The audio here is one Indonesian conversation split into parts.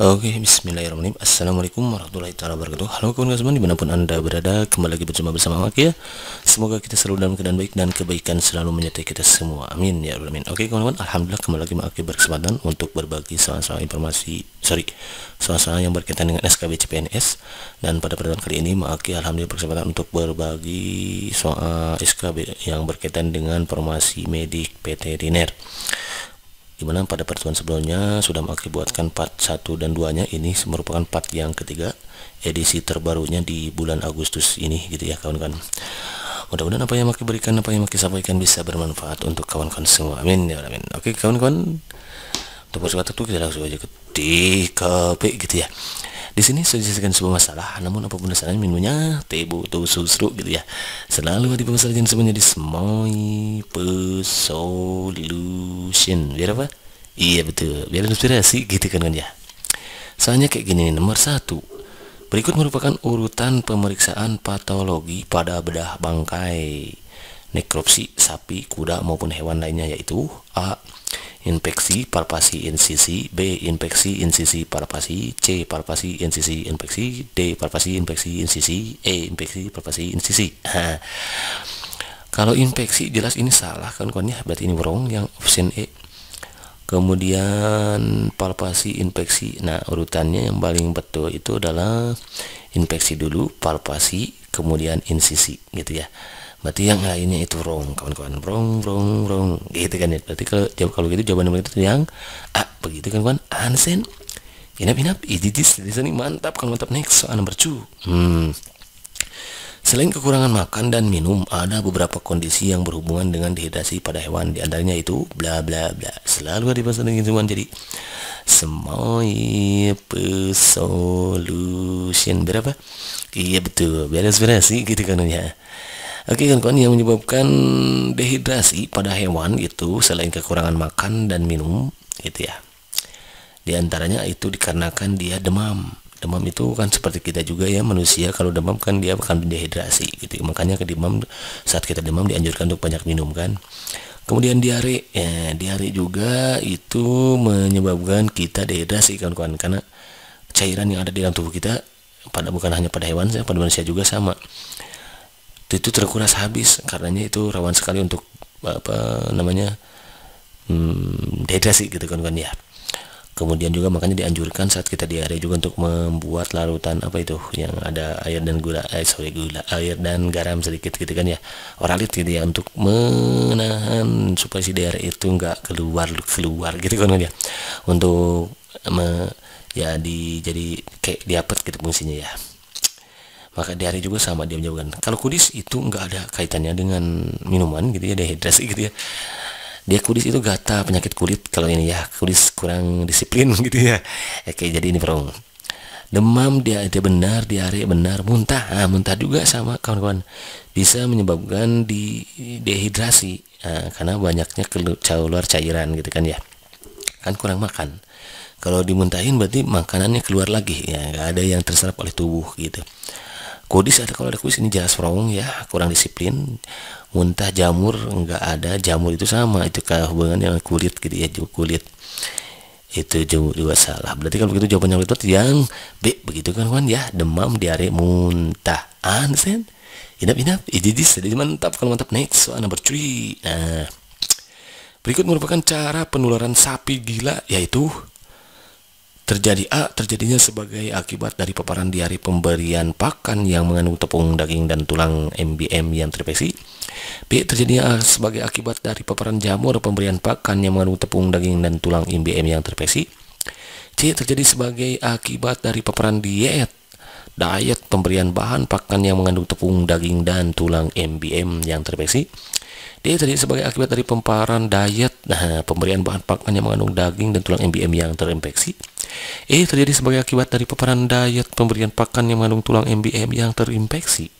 Oke, bismillahirrahmanirrahim Assalamualaikum warahmatullahi wabarakatuh Halo kawan-kawan semua dimanapun anda berada Kembali lagi berjumpa bersama Mak ya Semoga kita selalu dalam keadaan baik Dan kebaikan selalu menyertai kita semua Amin ya Rabbal Alamin Oke kawan-kawan Alhamdulillah kembali lagi Mak berkesempatan Untuk berbagi soal-soal informasi Sorry Soal-soal yang berkaitan dengan SKB CPNS Dan pada pertemuan kali ini Mak ya, Alhamdulillah berkesempatan untuk berbagi Soal SKB yang berkaitan dengan Formasi medik PT Diner dimana pada pertemuan sebelumnya sudah mengakibatkan part 1 dan 2 nya ini merupakan part yang ketiga edisi terbarunya di bulan Agustus ini gitu ya kawan-kawan mudah-mudahan apa yang Maki berikan apa yang Maki sampaikan bisa bermanfaat untuk kawan-kawan semua amin ya amin oke kawan-kawan tepuk kata tuh kita langsung aja ke TKP gitu ya di sini saya jelaskan sebuah masalah namun apa apapun dasarnya minumnya tebu tuh susu gitu ya selalu ada permasalahan semuanya di semua solution biar apa iya betul biar inspirasi gitu kan kan ya soalnya kayak gini nih, nomor satu berikut merupakan urutan pemeriksaan patologi pada bedah bangkai nekropsi sapi kuda maupun hewan lainnya yaitu a infeksi palpasi insisi. B infeksi insisi, palpasi C palpasi insisi, infeksi D palpasi infeksi insisi. E infeksi palpasi insisi. kalau infeksi jelas ini salah kan kawannya berarti ini wrong yang option E kemudian palpasi infeksi nah urutannya yang paling betul itu adalah infeksi dulu palpasi kemudian insisi, gitu ya berarti yang lainnya itu wrong kawan-kawan wrong wrong wrong gitu kan ya berarti kalau jawab kalau gitu jawaban nomor itu yang A begitu kan kawan ansen inap inap ididis listening mantap kan mantap next soal nomor cu hmm Selain kekurangan makan dan minum, ada beberapa kondisi yang berhubungan dengan dehidrasi pada hewan. Di antaranya itu bla bla bla. Selalu ada bahasa dengan cuman jadi semoi solution berapa? Iya betul, beres beres sih gitu kan ya. Oke kawan-kawan yang menyebabkan dehidrasi pada hewan itu selain kekurangan makan dan minum gitu ya. Di antaranya itu dikarenakan dia demam. Demam itu kan seperti kita juga ya manusia kalau demam kan dia akan dehidrasi gitu. Makanya ke demam saat kita demam dianjurkan untuk banyak minum kan. Kemudian diare, ya, diare juga itu menyebabkan kita dehidrasi kawan-kawan karena cairan yang ada di dalam tubuh kita pada bukan hanya pada hewan saja pada manusia juga sama itu terkuras habis karenanya itu rawan sekali untuk apa namanya hmm, dehidrasi gitu kan kan ya kemudian juga makanya dianjurkan saat kita diare juga untuk membuat larutan apa itu yang ada air dan gula eh sorry gula air dan garam sedikit gitu kan ya oralit gitu ya untuk menahan supaya si diare itu enggak keluar keluar gitu kan, kan ya untuk me, ya di jadi kayak diapet gitu fungsinya ya maka diare juga sama dia menjawabkan kalau kudis itu enggak ada kaitannya dengan minuman gitu ya dehidrasi gitu ya dia kudis itu gata penyakit kulit kalau ini ya kudis kurang disiplin gitu ya oke jadi ini perung. demam dia dia benar diare benar muntah ah muntah juga sama kawan-kawan bisa menyebabkan di dehidrasi nah, karena banyaknya keluar cairan gitu kan ya kan kurang makan kalau dimuntahin berarti makanannya keluar lagi ya nggak ada yang terserap oleh tubuh gitu Kudis ada kalau ada kudis ini jelas wrong ya, kurang disiplin. Muntah jamur enggak ada, jamur itu sama itu kayak hubungan yang kulit gitu ya, kulit itu juga salah. Berarti kalau begitu jawabannya itu yang B begitu kan kawan ya, demam, diare, muntah. ansen Inap inap, ididis, jadi mantap kalau mantap next soal number three. Nah, berikut merupakan cara penularan sapi gila yaitu Terjadi A terjadinya sebagai akibat dari paparan hari pemberian pakan yang mengandung tepung daging dan tulang MBM yang terinfeksi. B terjadinya A sebagai akibat dari paparan jamur pemberian pakan yang mengandung tepung daging dan tulang MBM yang terinfeksi. C terjadi sebagai akibat dari paparan diet diet pemberian bahan pakan yang mengandung tepung daging dan tulang MBM yang terinfeksi d terjadi sebagai akibat dari pemparan diet nah pemberian bahan pakan yang mengandung daging dan tulang MBM yang terinfeksi E terjadi sebagai akibat dari paparan diet pemberian pakan yang mengandung tulang MBM yang terinfeksi.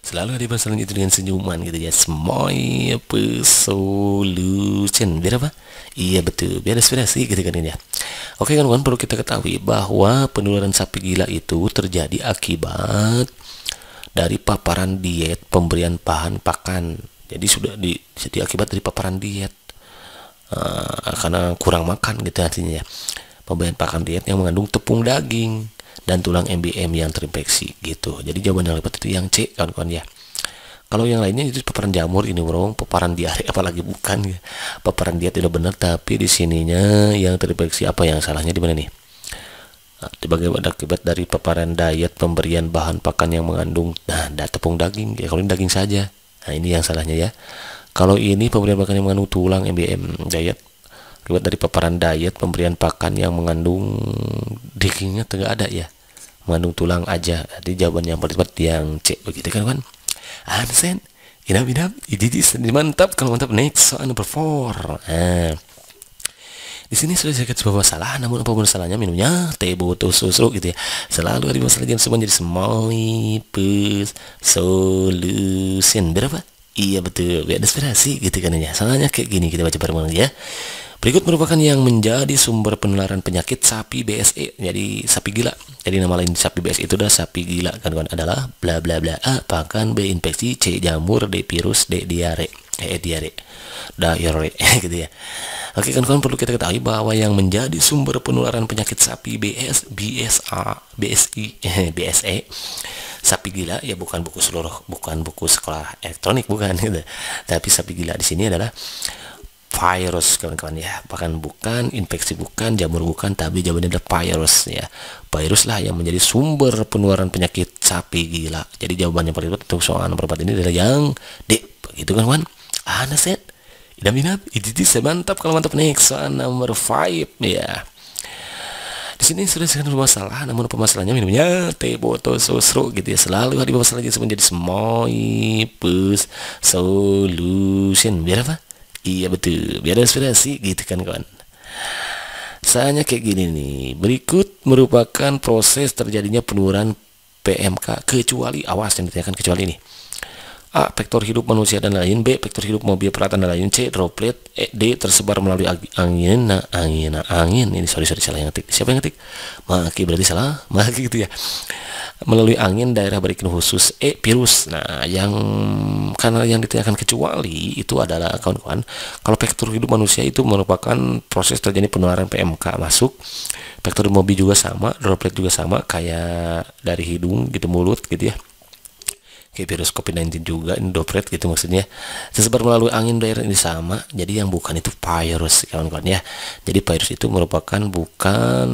Selalu ada masalah itu dengan senyuman gitu ya. Semuanya solution. Biar apa? Iya betul, biar inspirasi gitu kan ya. Oke kan kawan perlu kita ketahui bahwa penularan sapi gila itu terjadi akibat dari paparan diet pemberian bahan pakan. Jadi sudah di, jadi akibat dari paparan diet uh, karena kurang makan gitu artinya ya pemberian pakan diet yang mengandung tepung daging dan tulang MBM yang terinfeksi gitu. Jadi jawaban yang dapat itu yang C kawan-kawan ya. Kalau yang lainnya itu paparan jamur ini bro, paparan diare apalagi bukan ya. Paparan diet tidak benar tapi di sininya yang terinfeksi apa yang salahnya di mana nih? Nah, sebagai akibat dari paparan diet pemberian bahan pakan yang mengandung nah da, tepung daging ya kalau ini daging saja. Nah ini yang salahnya ya. Kalau ini pemberian pakan yang mengandung tulang MBM diet akibat dari paparan diet pemberian pakan yang mengandung dagingnya tidak ada ya mengandung tulang aja jadi jawaban yang paling tepat yang C begitu kan kan Hansen inap inap jadi mantap kalau mantap next soal number 4 eh. Ah. Di sini sudah saya sebuah masalah, namun apapun salahnya minumnya teh botol susu gitu ya. Selalu ada masalah yang semuanya jadi small pus solution berapa? Iya betul, gak ada gitu kan ya. Soalnya kayak gini kita baca bareng-bareng ya. Berikut merupakan yang menjadi sumber penularan penyakit sapi BSE, jadi sapi gila. Jadi nama lain sapi BSE itu adalah sapi gila Kawan-kawan kan, adalah bla bla bla A pakan B infeksi C jamur D virus D diare eh diare diare gitu ya. Oke kawan-kawan perlu kita ketahui bahwa yang menjadi sumber penularan penyakit sapi BS BSA BSI BSE sapi gila ya bukan buku seluruh bukan buku sekolah elektronik bukan gitu. Tapi sapi gila di sini adalah virus kawan-kawan ya bahkan bukan infeksi bukan jamur bukan tapi jawabannya adalah virus ya virus lah yang menjadi sumber penularan penyakit sapi gila jadi jawabannya paling tepat untuk soal nomor empat ini adalah yang D begitu kan kawan Ana set idam idam saya mantap kalau mantap nih soal nomor 5 ya di sini sudah sekian masalah namun permasalahannya minumnya teh botol sosro gitu ya selalu ada masalah jadi menjadi semoy plus solution biar apa Iya betul, biar inspirasi gitu kan kawan. Soalnya kayak gini nih, berikut merupakan proses terjadinya penurunan PMK kecuali awas yang ditanyakan kecuali ini A. Vektor hidup manusia dan lain B. Vektor hidup mobil peralatan dan lain C. Droplet e, D. Tersebar melalui angin nah, angin nah, angin ini sorry sorry salah yang ngetik siapa yang ngetik maki berarti salah maki gitu ya melalui angin daerah berikin khusus E. Virus nah yang karena yang ditanyakan kecuali itu adalah kawan-kawan kalau vektor hidup manusia itu merupakan proses terjadi penularan PMK masuk vektor mobil juga sama droplet juga sama kayak dari hidung gitu mulut gitu ya kayak virus COVID-19 juga ini droplet gitu maksudnya tersebar melalui angin udara ini sama jadi yang bukan itu virus kawan-kawan ya jadi virus itu merupakan bukan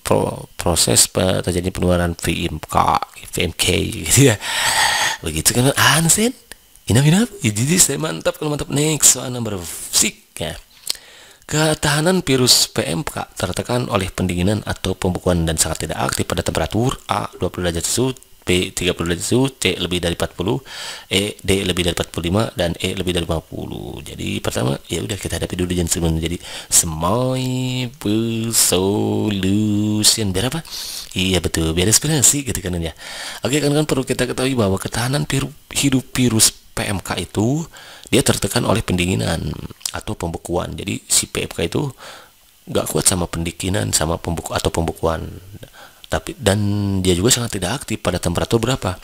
pro proses terjadi penularan VMK VMK gitu ya begitu kan Hansen enough enough jadi saya mantap kalau mantap next soal number six ya Ketahanan virus PMK tertekan oleh pendinginan atau pembukuan dan sangat tidak aktif pada temperatur A 20 derajat P 30 derajat suhu, C lebih dari 40, E D lebih dari 45 dan E lebih dari 50. Jadi pertama ya udah kita hadapi dulu yang sebelum jadi simple solution berapa? Iya betul, biar inspirasi gitu kan ya. Oke kan perlu kita ketahui bahwa ketahanan hidup virus PMK itu dia tertekan oleh pendinginan atau pembekuan. Jadi si PMK itu nggak kuat sama pendinginan sama pembeku atau pembekuan tapi dan dia juga sangat tidak aktif pada temperatur berapa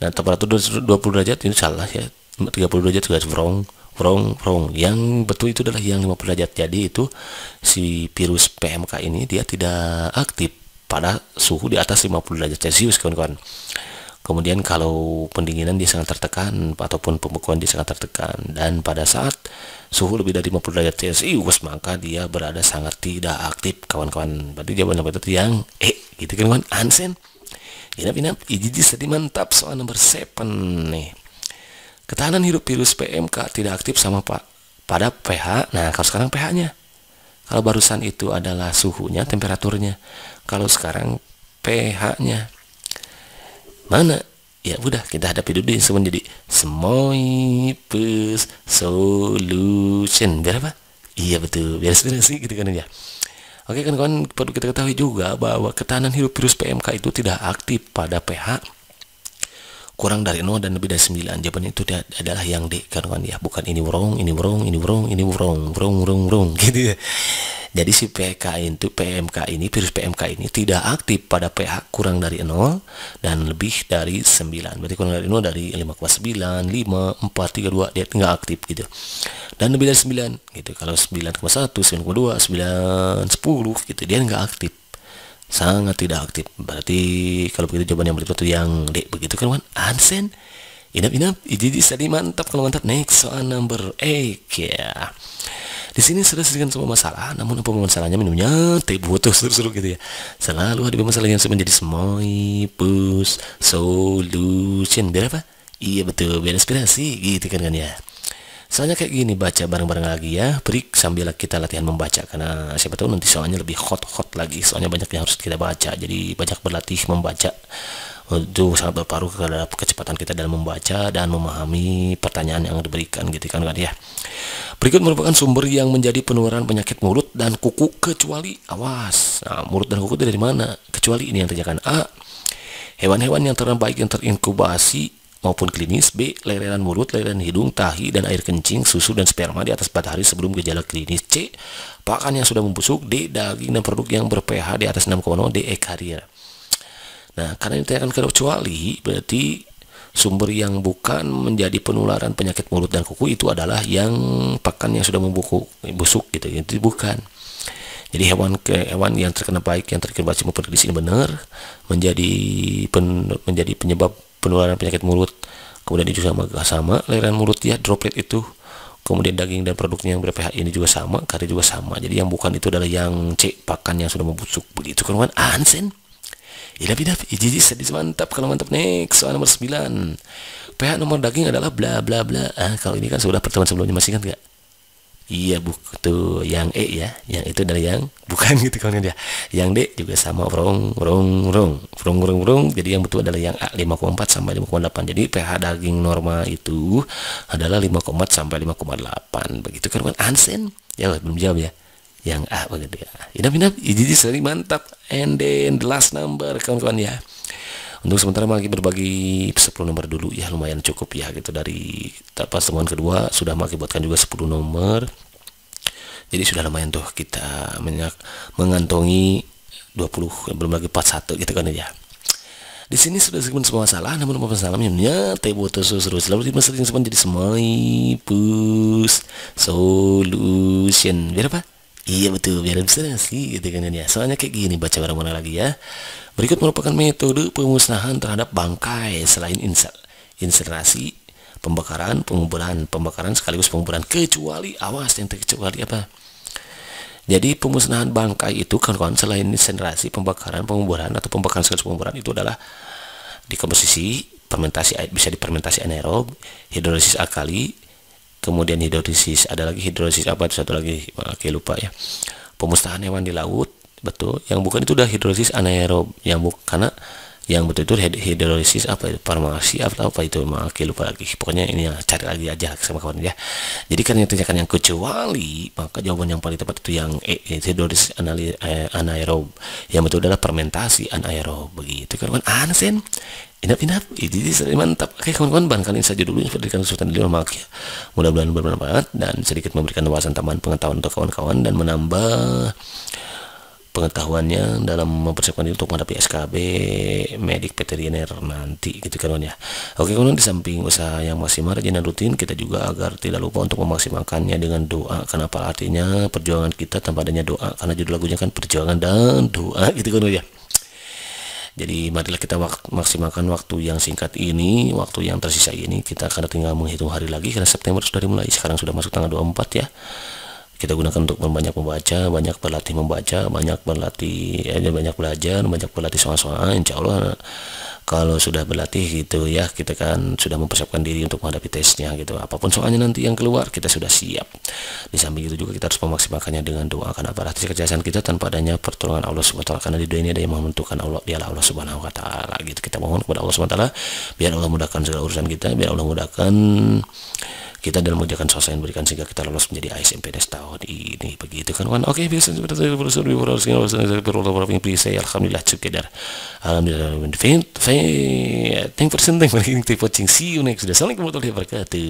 nah temperatur 20 derajat itu salah ya 30 derajat juga wrong wrong wrong yang betul itu adalah yang 50 derajat jadi itu si virus PMK ini dia tidak aktif pada suhu di atas 50 derajat celcius kawan-kawan kemudian kalau pendinginan dia sangat tertekan ataupun pembekuan dia sangat tertekan dan pada saat suhu lebih dari 50 derajat Celcius maka dia berada sangat tidak aktif kawan-kawan berarti jawaban nomor itu yang eh gitu kan kawan ini, ini, ini, jadi jadi mantap soal nomor 7 nih ketahanan hidup virus PMK tidak aktif sama pak pada pH nah kalau sekarang pH nya kalau barusan itu adalah suhunya temperaturnya kalau sekarang pH nya mana ya udah kita hadapi dulu yang semua jadi Smoipus Solution biar apa? iya betul biar sih gitu kan ya oke kan kawan perlu kita ketahui juga bahwa ketahanan hidup virus PMK itu tidak aktif pada pH kurang dari 0 dan lebih dari 9 jawaban itu adalah yang D kan kawan ya bukan ini wrong ini wrong ini wrong ini wrong wrong wrong wrong gitu ya jadi si PK itu PMK ini virus PMK ini tidak aktif pada pH kurang dari 0 dan lebih dari 9. Berarti kurang dari 0 dari 5,9, 5, 4, 3, 2 dia nggak aktif gitu. Dan lebih dari 9 gitu. Kalau 9,1, 9,2, 9, 10 gitu dia nggak aktif sangat tidak aktif berarti kalau begitu jawaban yang berikut itu yang D begitu kan Wan Hansen inap inap jadi tadi mantap kalau mantap next soal number 8 ya yeah. Di sini sudah dengan semua masalah, namun apa masalahnya teh terputus seru-seru gitu ya. Selalu ada masalah yang menjadi semoy push, solution, biar apa? Iya betul, biar inspirasi gitu kan kan ya. Soalnya kayak gini baca bareng-bareng lagi ya, break sambil kita latihan membaca karena siapa tahu nanti soalnya lebih hot-hot lagi. Soalnya banyak yang harus kita baca, jadi banyak berlatih membaca itu sangat berpengaruh terhadap kecepatan kita dalam membaca dan memahami pertanyaan yang diberikan gitu kan kan ya berikut merupakan sumber yang menjadi penularan penyakit mulut dan kuku kecuali awas nah mulut dan kuku itu dari mana kecuali ini yang terjadikan a hewan-hewan yang terbaik baik yang terinkubasi maupun klinis, B. Leleran mulut, leleran hidung, tahi, dan air kencing, susu, dan sperma di atas 4 hari sebelum gejala klinis, C. Pakan yang sudah membusuk, D. Daging dan produk yang ber di atas 6,0, D. Ekaria. Nah, karena ini akan kecuali berarti sumber yang bukan menjadi penularan penyakit mulut dan kuku itu adalah yang pakan yang sudah membuku busuk gitu itu bukan jadi hewan ke hewan yang terkena baik yang terkena baci maupun di sini benar menjadi pen, menjadi penyebab penularan penyakit mulut kemudian itu sama sama cairan mulut ya droplet itu kemudian daging dan produknya yang berpH ini juga sama kari juga sama jadi yang bukan itu adalah yang C pakan yang sudah membusuk begitu kan Ansen Ida, idap ijiji sadis mantap kalau mantap next soal nomor sembilan. pH nomor daging adalah bla bla bla ah kalau ini kan sudah pertemuan sebelumnya masih kan enggak? iya bu tuh yang E ya yang itu dari yang bukan gitu kalau dia yang D juga sama rong rong rong rong rong rong jadi yang betul adalah yang A 5,4 sampai 5,8 jadi pH daging normal itu adalah 5,4 sampai 5,8 begitu kan ansen ya belum jawab ya yang A begitu ya. Inap inap, jadi sering mantap. And then the last number kawan-kawan ya. Untuk sementara lagi berbagi 10 nomor dulu ya lumayan cukup ya gitu dari apa temuan kedua sudah maki buatkan juga 10 nomor. Jadi sudah lumayan tuh kita menyak, mengantongi 20 belum lagi 41 gitu kan ya. Di sini sudah segmen semua salah namun apa masalahnya? Tebo terus terus lalu dimasukin sering jadi semai pus solution. Biar apa? Iya betul, biar inspirasi gitu kan ya. Soalnya kayak gini, baca barang mana lagi ya. Berikut merupakan metode pemusnahan terhadap bangkai selain inser inserasi, pembakaran, penguburan, pembakaran sekaligus penguburan kecuali awas yang terkecuali apa? Jadi pemusnahan bangkai itu kawan-kawan selain inserasi, pembakaran, penguburan atau pembakaran sekaligus penguburan itu adalah dikomposisi, fermentasi bisa dipermentasi anaerob, hidrolisis alkali, kemudian hidrosis ada lagi hidrosis apa satu lagi oke lupa ya pemusnahan hewan di laut betul yang bukan itu udah hidrosis anaerob yang bukan karena yang betul-betul hidrolisis apa itu farmasi apa, apa itu makin lupa lagi pokoknya ini ya cari lagi aja sama kawan ya jadi kan yang tindakan yang kecuali maka jawaban yang paling tepat itu yang e, e, hidrolisis anali, e, anaerob yang betul adalah fermentasi anaerob begitu kan kawan ansen ah, inap inap ini mantap oke kawan-kawan barangkali saja dulu pendidikan kesulitan di rumah ya mudah-mudahan bermanfaat dan sedikit memberikan wawasan tambahan pengetahuan untuk kawan-kawan dan menambah pengetahuannya dalam mempersiapkan diri untuk menghadapi SKB medik veteriner nanti gitu kan ya oke kemudian di samping usaha yang maksimal rajin dan rutin kita juga agar tidak lupa untuk memaksimalkannya dengan doa karena apa artinya perjuangan kita tanpa adanya doa karena judul lagunya kan perjuangan dan doa gitu kan ya jadi marilah kita wak maksimalkan waktu yang singkat ini, waktu yang tersisa ini. Kita akan tinggal menghitung hari lagi karena September sudah dimulai. Sekarang sudah masuk tanggal 24 ya kita gunakan untuk banyak membaca banyak berlatih membaca banyak berlatih ya, banyak belajar banyak berlatih soal-soal insya Allah kalau sudah berlatih gitu ya kita kan sudah mempersiapkan diri untuk menghadapi tesnya gitu apapun soalnya nanti yang keluar kita sudah siap di samping itu juga kita harus memaksimalkannya dengan doa karena pada atas kecerdasan kita tanpa adanya pertolongan Allah subhanahu wa taala karena di dunia ini ada yang menentukan Allah dialah Allah subhanahu wa taala gitu kita mohon kepada Allah subhanahu wa taala biar Allah mudahkan segala urusan kita biar Allah mudahkan kita dan mengerjakan soal yang berikan sehingga kita lolos menjadi ASN PNS tahun ini begitu kan? kan oke biasa seperti itu berusaha lebih berusaha lebih berusaha lebih berusaha alhamdulillah sekedar alhamdulillah thank for listening thank for watching see you next assalamualaikum warahmatullahi wabarakatuh